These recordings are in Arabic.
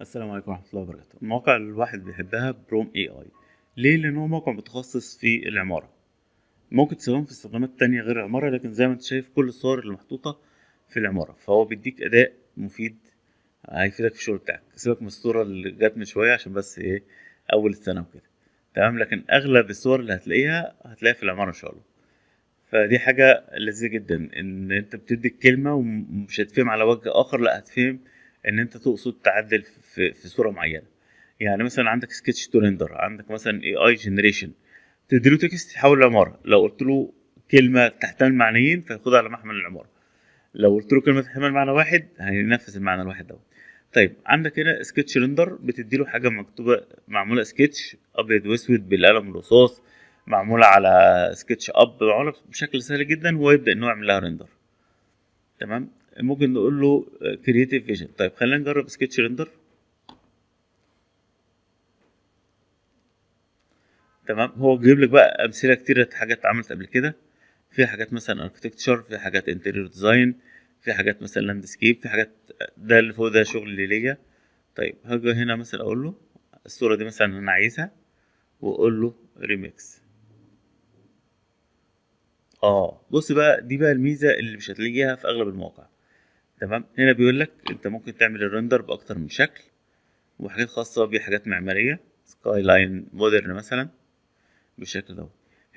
السلام عليكم ورحمه الله وبركاته المواقع اللي الواحد بيحبها بروم اي اي ليه لانه موقع متخصص في العماره ممكن تستخدمه في استخدامات تانية غير العماره لكن زي ما انت شايف كل الصور اللي محطوطه في العماره فهو بيديك اداء مفيد هيفيدك في الشغل بتاعك سيبك من الصوره اللي جت من شويه عشان بس ايه اول السنه وكده تمام لكن اغلب الصور اللي هتلاقيها هتلاقيها في العماره ان شاء الله فدي حاجة لذيذة جدا ان انت بتدي الكلمة ومش هتفهم على وجه اخر لا هتفهم ان انت تقصد تعدل في, في صوره معينه يعني مثلا عندك سكتش تو ريندر عندك مثلا اي اي جنريشن تديله تكست يحول لعماره لو قلت له كلمه تحتمل معنيين فياخدها على محمل العماره لو قلت له كلمه تحتمل معنى واحد هينفذ المعنى الواحد دوت طيب عندك هنا سكتش ريندر بتديله حاجه مكتوبه معموله سكتش ابيض واسود بالقلم الرصاص معموله على سكتش اب معموله بشكل سهل جدا هو يبدا هو يعمل لها ريندر تمام ممكن نقول له كرييتيف آه, فيجن طيب خلينا نجرب سكتش ريندر تمام هو بيجيب لك بقى امثله كتير حاجات اتعملت قبل كده في حاجات مثلا اركتكتشر في حاجات انتيريور ديزاين في حاجات مثلا لاندسكيب في حاجات ده اللي فوق ده شغل اللي ليا طيب هاجي هنا مثلا اقول له الصوره دي مثلا انا عايزها واقول له ريميكس اه بص بقى دي بقى الميزه اللي مش هتلاقيها في اغلب المواقع تمام هنا بيقول لك انت ممكن تعمل الرندر باكتر من شكل وحاجات خاصه بحاجات معماريه سكاي لاين مودرن مثلا بالشكل ده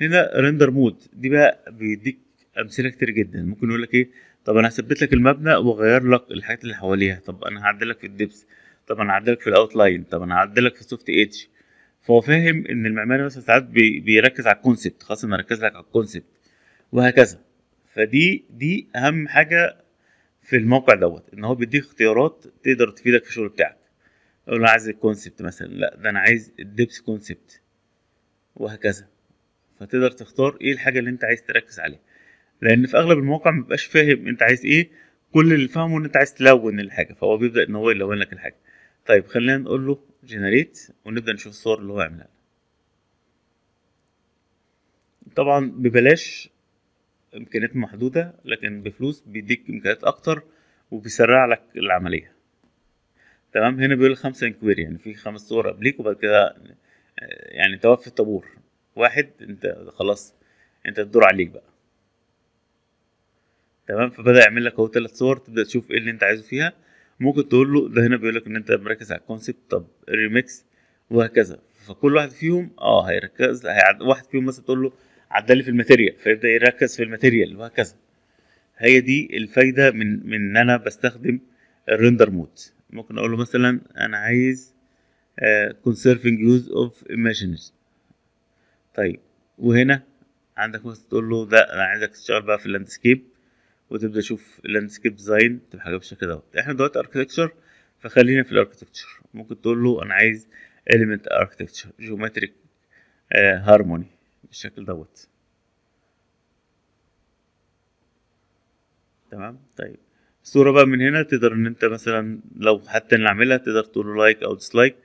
هنا رندر مود دي بقى بيديك امثله كتير جدا ممكن يقول لك ايه طب انا هثبت لك المبنى واغير لك الحاجات اللي حواليها طب انا هعدل لك في الدبس طب انا هعدل لك في الاوتلاين طب انا هعدل لك في السوفت ايدج فهو فاهم ان المعماري مثلا ساعات بي بيركز على الكونسبت خاصه انا ركز لك على الكونسبت وهكذا فدي دي اهم حاجه في الموقع دوت ان هو بيديك اختيارات تقدر تفيدك في الشغل بتاعك لو انا عايز الكونسبت مثلا لا ده انا عايز الدبس كونسبت وهكذا فتقدر تختار ايه الحاجه اللي انت عايز تركز عليها لان في اغلب المواقع مبقاش فاهم انت عايز ايه كل اللي فاهمه ان انت عايز تلون الحاجه فهو بيبدا ان هو يلون لك الحاجه طيب خلينا نقول له جنريت ونبدا نشوف الصور اللي هو عملها طبعا ببلاش امكانيات محدوده لكن بفلوس بيديك امكانيات اكتر وبيسرع لك العمليه تمام هنا بيقول خمسه انكويري يعني في خمس صور قبليك وبعد كده يعني توفي الطابور واحد انت خلاص انت الدور عليك بقى تمام فبدا يعمل لك اهو ثلاث صور تبدا تشوف ايه اللي انت عايزه فيها ممكن تقول له ده هنا بيقول لك ان انت مركز على الكونسيبت طب ريميكس وهكذا فكل واحد فيهم اه هيركز هيعد... واحد فيهم مثلا تقول له عدل في الماتيريال فيبدا يركز في الماتيريال وهكذا هي دي الفايده من من ان انا بستخدم الريندر مود ممكن اقول له مثلا انا عايز آه، conserving use of images طيب وهنا عندك مثلا تقول له ده انا عايزك تشتغل بقى في اللاندسكيب وتبدا تشوف اللاندسكيب ديزاين تبقى حاجه بالشكل دوت احنا دلوقتي اركتكتشر فخلينا في الاركتكتشر ممكن تقول له انا عايز element architecture geometric آه، harmony بالشكل دوت تمام طيب الصورة بقى من هنا تقدر ان انت مثلا لو حتى اللي عاملها تقدر تقول له لايك او ديسلايك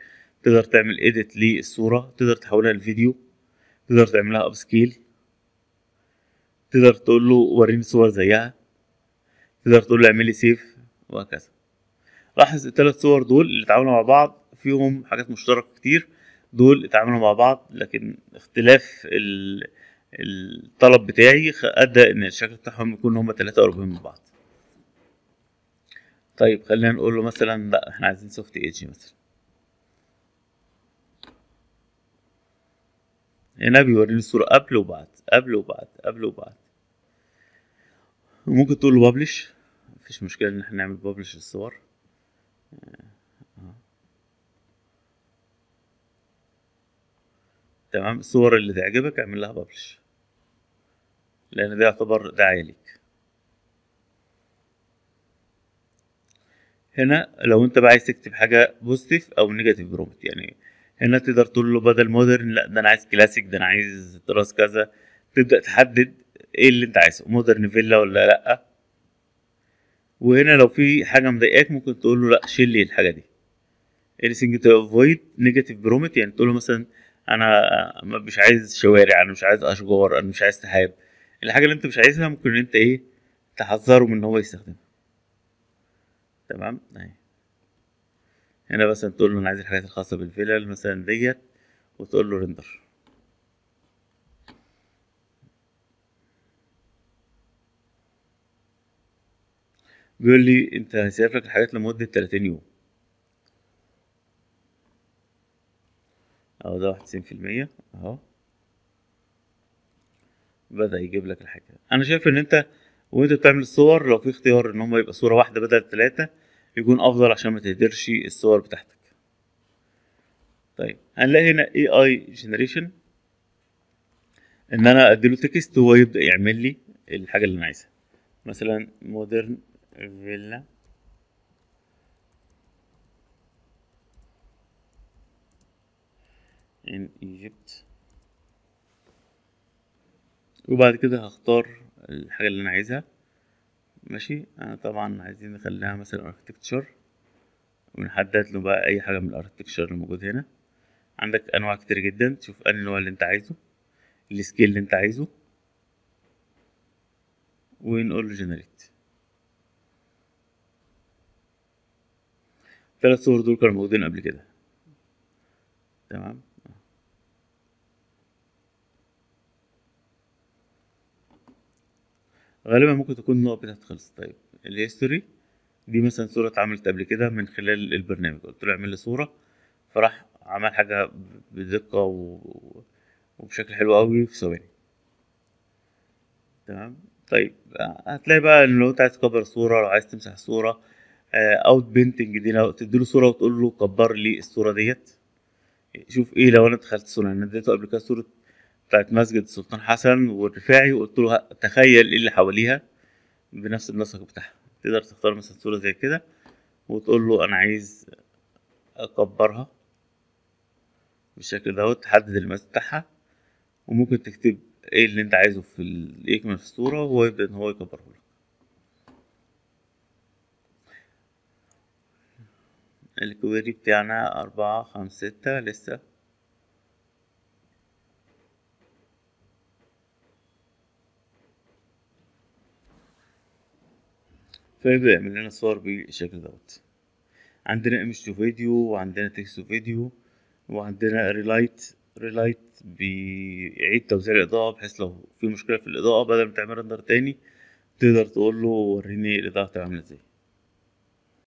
تقدر تعمل اديت للصورة تقدر تحولها لفيديو تقدر تعملها اب سكيل تقدر تقول له وريني صور زيها تقدر تقول له اعمل لي سيف وهكذا لاحظ الثلاث صور دول اللي اتعاملوا مع بعض فيهم حاجات مشتركة كتير دول اتعاملوا مع بعض لكن اختلاف الطلب بتاعي ادى ان الشكل بتاعهم يكون هما تلاتة قريبين من بعض طيب خلينا نقول له مثلا لا احنا عايزين سوفت ايدج مثلا هنا بيوريني الصوره قبل وبعد قبل وبعد قبل وبعد ممكن تقول له بابلش مفيش مشكله ان احنا نعمل ببلش للصور تمام الصور اللي تعجبك اعمل لها ببلش لان ده يعتبر دعاية ليك هنا لو انت بقى عايز تكتب حاجة بوزيتيف او نيجاتيف برومت يعني هنا تقدر تقول له بدل مودرن لا ده انا عايز كلاسيك ده انا عايز تراث كذا تبدأ تحدد ايه اللي انت عايزه مودرن فيلا ولا لا وهنا لو في حاجة مضايقاك ممكن تقول له لا شيل لي الحاجة دي anything to avoid negative برومت يعني تقول له مثلا انا مش عايز شوارع انا مش عايز اشجار انا مش عايز سحاب الحاجه اللي انت مش عايزها ممكن ان انت ايه تحذره من ان هو يستخدمها تمام اهي طيب. هنا مثلا تقول له انا عايز الحاجات الخاصه بالفلل مثلا ديت وتقول له رندر بيقول لي انت هيسافر لك الحاجات لمده 30 يوم أهو ده واحد وتسعين في المية أهو بدأ يجيب لك الحاجة أنا شايف إن أنت وأنت بتعمل الصور لو في اختيار إن هما يبقى صورة واحدة بدل تلاتة يكون أفضل عشان ما تهدرش الصور بتاعتك طيب هنلاقي هنا AI Generation إن أنا أديله تكست وهو يبدأ يعمل لي الحاجة اللي أنا عايزها مثلا مودرن فيلا in Egypt وبعد كده هختار الحاجة اللي أنا عايزها ماشي أنا طبعا عايزين نخليها مثلا architecture ونحدد له بقى أي حاجة من الاركتكتشر اللي موجود هنا عندك أنواع كتير جدا تشوف أنهي نوع اللي أنت عايزه السكيل اللي أنت عايزه ونقول له جنريت ثلاث صور دول كانوا موجودين قبل كده تمام غالبا ممكن تكون النقط بتاعتي خلصت طيب الهيستوري دي مثلا صورة اتعملت قبل كده من خلال البرنامج قلت له اعمل لي صورة فراح عمل حاجة بدقة و... وبشكل حلو قوي في ثواني تمام طيب هتلاقي بقى ان لو انت عايز تكبر الصورة لو عايز تمسح الصورة اوت بينتنج دي لو تديله صورة وتقول له كبر لي الصورة ديت شوف ايه لو انا دخلت صورة انا اديته قبل كده صورة بتاعت مسجد السلطان حسن والرفاعي وقلت له تخيل ايه اللي حواليها بنفس النسق بتاعها تقدر تختار مثلا صورة زي كده وتقول له انا عايز اكبرها بالشكل دوت تحدد المسجد بتاعها وممكن تكتب ايه اللي انت عايزه في ال... يكمل في الصورة وهو يبدأ ان هو يكبره لك الكويري بتاعنا أربعة خمسة ستة لسه فيبدأ يعمل لنا صور بالشكل دوت عندنا ايمج تو فيديو وعندنا تكست تو فيديو وعندنا ريلايت ريلايت بيعيد توزيع الإضاءة بحيث لو في مشكلة في الإضاءة بدل ما تعمل رندر تاني تقدر تقول له وريني الإضاءة عاملة ازاي